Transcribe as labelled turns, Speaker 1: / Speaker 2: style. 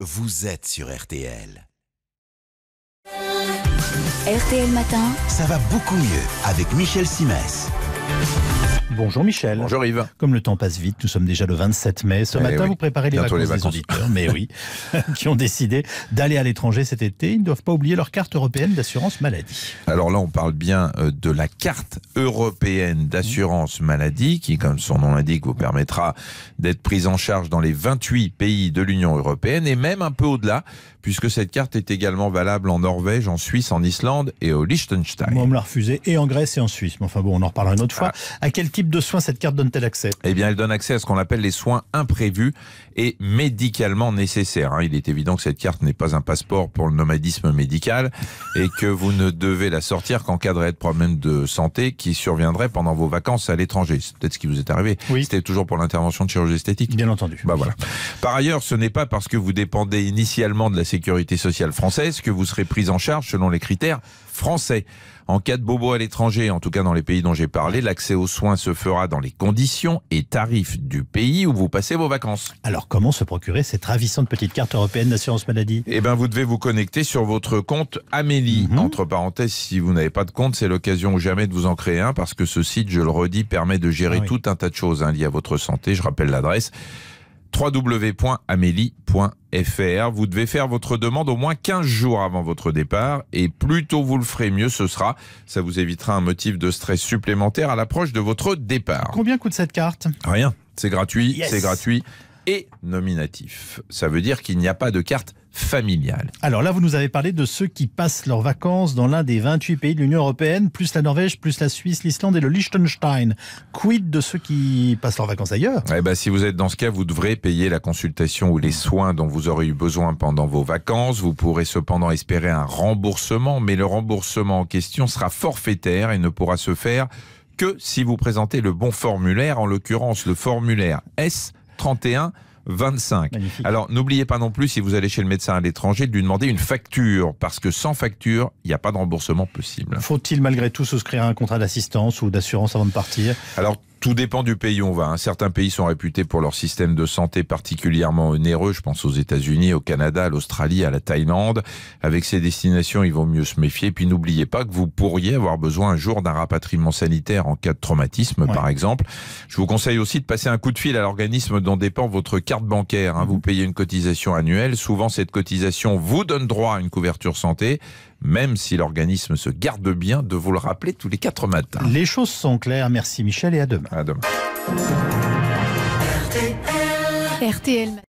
Speaker 1: Vous êtes sur RTL. RTL Matin. Ça va beaucoup mieux avec Michel Simès. Bonjour Michel. Bonjour Yves. Comme le temps passe vite, nous sommes déjà le 27 mai. Ce eh matin, vous préparez les vacances, les auditeurs, mais oui, qui ont décidé d'aller à l'étranger cet été. Ils ne doivent pas oublier leur carte européenne d'assurance maladie.
Speaker 2: Alors là, on parle bien euh, de la carte européenne d'assurance maladie qui, comme son nom l'indique, vous permettra d'être prise en charge dans les 28 pays de l'Union européenne et même un peu au-delà, puisque cette carte est également valable en Norvège, en Suisse, en Islande et au Liechtenstein.
Speaker 1: on me l'a refusé et en Grèce et en Suisse. Mais enfin bon, on en reparlera une autre fois. Ah. À quel type de soins cette carte donne-t-elle accès
Speaker 2: Eh bien, elle donne accès à ce qu'on appelle les soins imprévus et médicalement nécessaires. Hein. Il est évident que cette carte n'est pas un passeport pour le nomadisme médical et que vous ne devez la sortir qu'en cas de problème de santé qui surviendrait pendant vos vacances à l'étranger. C'est peut-être ce qui vous est arrivé. Oui. C'était toujours pour l'intervention de chirurgie esthétique. Bien entendu. Bah voilà. Par ailleurs, ce n'est pas parce que vous dépendez initialement de la sécurité sociale française que vous serez pris en charge selon les critères français. En cas de bobo à l'étranger, en tout cas dans les pays dont j'ai parlé, l'accès aux soins se fera dans les
Speaker 1: conditions et tarifs du pays où vous passez vos vacances. Alors comment se procurer cette ravissante petite carte européenne d'assurance maladie
Speaker 2: Eh bien, vous devez vous connecter sur votre compte Amélie. Mhm. Entre parenthèses, si vous n'avez pas de compte, c'est l'occasion ou jamais de vous en créer un parce que ce site, je le redis, permet de gérer ah tout un tas de choses hein, liées à votre santé. Je rappelle l'adresse www.amélie.fr. Vous devez faire votre demande au moins 15 jours avant votre départ et plus tôt vous le ferez, mieux ce sera. Ça vous évitera un motif de stress supplémentaire à l'approche de votre départ.
Speaker 1: Combien coûte cette carte
Speaker 2: Rien. C'est gratuit, c'est gratuit et nominatif. Ça veut dire qu'il n'y a pas de carte
Speaker 1: alors là, vous nous avez parlé de ceux qui passent leurs vacances dans l'un des 28 pays de l'Union européenne, plus la Norvège, plus la Suisse, l'Islande et le Liechtenstein. Quid de ceux qui passent leurs vacances ailleurs
Speaker 2: eh bien, Si vous êtes dans ce cas, vous devrez payer la consultation ou les soins dont vous aurez eu besoin pendant vos vacances. Vous pourrez cependant espérer un remboursement, mais le remboursement en question sera forfaitaire et ne pourra se faire que si vous présentez le bon formulaire, en l'occurrence le formulaire S31 25. Alors n'oubliez pas non plus, si vous allez chez le médecin à l'étranger, de lui demander une facture, parce que sans facture, il n'y a pas de remboursement
Speaker 1: possible. Faut-il malgré tout souscrire un contrat d'assistance ou d'assurance avant de partir tout dépend
Speaker 2: du pays où on va. Hein. Certains pays sont réputés pour leur système de santé particulièrement onéreux. Je pense aux États-Unis, au Canada, à l'Australie, à la Thaïlande. Avec ces destinations, il vaut mieux se méfier. Puis n'oubliez pas que vous pourriez avoir besoin un jour d'un rapatriement sanitaire en cas de traumatisme, par exemple. Je vous conseille aussi de passer un coup de fil à l'organisme dont dépend votre carte bancaire. Hein. Vous mhm. payez une cotisation annuelle. Souvent, cette cotisation vous donne droit à une couverture santé même si l'organisme se garde
Speaker 1: bien de vous le rappeler tous les quatre matins. Les choses sont claires. Merci Michel et à demain. À demain.
Speaker 2: RTL.